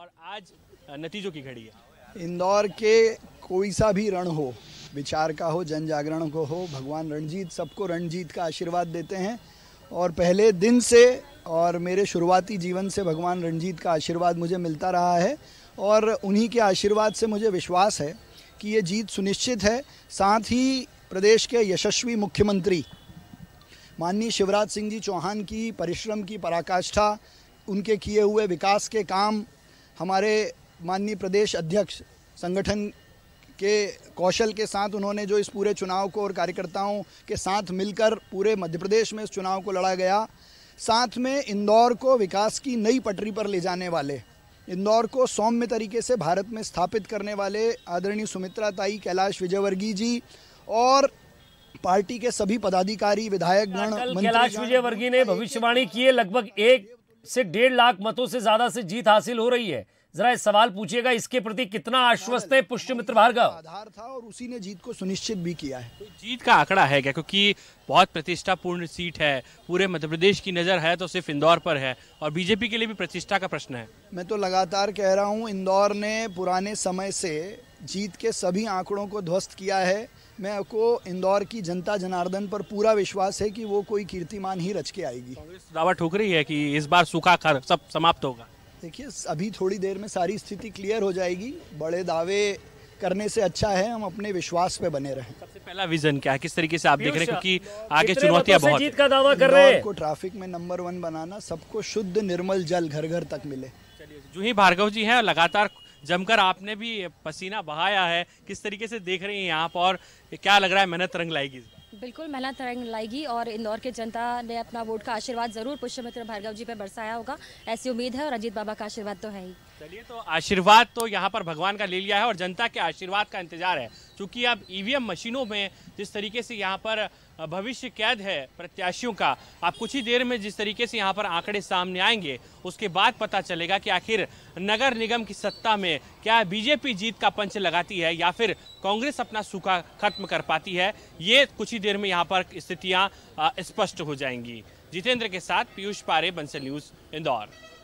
और आज नतीजों की घड़ी है इंदौर के कोई सा भी रण हो विचार का हो जन जागरण को हो भगवान रणजीत सबको रणजीत का आशीर्वाद देते हैं और पहले दिन से और मेरे शुरुआती जीवन से भगवान रणजीत का आशीर्वाद मुझे मिलता रहा है और उन्हीं के आशीर्वाद से मुझे विश्वास है कि ये जीत सुनिश्चित है साथ ही प्रदेश के यशस्वी मुख्यमंत्री माननीय शिवराज सिंह जी चौहान की परिश्रम की पराकाष्ठा उनके किए हुए विकास के काम हमारे माननीय प्रदेश अध्यक्ष संगठन के कौशल के साथ उन्होंने जो इस पूरे चुनाव को और कार्यकर्ताओं के साथ मिलकर पूरे मध्य प्रदेश में इस चुनाव को लड़ा गया साथ में इंदौर को विकास की नई पटरी पर ले जाने वाले इंदौर को सौम्य तरीके से भारत में स्थापित करने वाले आदरणीय सुमित्रा ताई कैलाश विजयवर्गीय जी और पार्टी के सभी पदाधिकारी विधायक गण कैलाश विजयवर्गीय ने भविष्यवाणी की है लगभग एक से डेढ़ लाख मतों से ज्यादा से जीत हासिल हो रही है जरा इस सवाल पूछिएगा इसके प्रति कितना आश्वस्त है पुष्यमित्र भार्गव आधार था और उसी ने जीत को सुनिश्चित भी किया है तो जीत का आंकड़ा है क्या क्योंकि बहुत प्रतिष्ठापूर्ण सीट है पूरे मध्य प्रदेश की नजर है तो सिर्फ इंदौर पर है और बीजेपी के लिए भी प्रतिष्ठा का प्रश्न है मैं तो लगातार कह रहा हूँ इंदौर ने पुराने समय से जीत के सभी आंकड़ों को ध्वस्त किया है मैं को इंदौर की जनता जनार्दन पर पूरा विश्वास है कि वो कोई कीर्तिमान ही रच के आएगी दावा ठोक रही है कि इस बार सूखा खर सब समाप्त होगा देखिए अभी थोड़ी देर में सारी स्थिति क्लियर हो जाएगी बड़े दावे करने से अच्छा है हम अपने विश्वास पे बने रहे सबसे पहला विजन क्या है किस तरीके से आप देख रहे हैं क्योंकि आगे चुनौतियां बहुत जीत का दावा कर रहे हैं को ट्रैफिक में नंबर वन बनाना सबको शुद्ध निर्मल जल घर घर तक मिले जूही भार्गव जी हैं लगातार जमकर आपने भी पसीना बहाया है किस तरीके से देख रही हैं आप और क्या लग रहा है मेहनत रंग लाएगी बिल्कुल मेहनत रंग लाएगी और इंदौर के जनता ने अपना वोट का आशीर्वाद जरूर पुष्यमित्र भार्गव जी पर बरसाया होगा ऐसी उम्मीद है और अजीत बाबा का आशीर्वाद तो है ही चलिए तो आशीर्वाद तो यहाँ पर भगवान का ले लिया है और जनता के आशीर्वाद का इंतजार है क्योंकि अब ईवीएम e मशीनों में जिस तरीके से यहाँ पर भविष्य कैद है प्रत्याशियों का आप कुछ ही देर में जिस तरीके से यहाँ पर आंकड़े सामने आएंगे उसके बाद पता चलेगा कि आखिर नगर निगम की सत्ता में क्या बीजेपी जीत का पंच लगाती है या फिर कांग्रेस अपना सूखा खत्म कर पाती है ये कुछ ही देर में यहाँ पर स्थितियाँ स्पष्ट हो जाएंगी जितेंद्र के साथ पीयूष पारे बंसल न्यूज़ इंदौर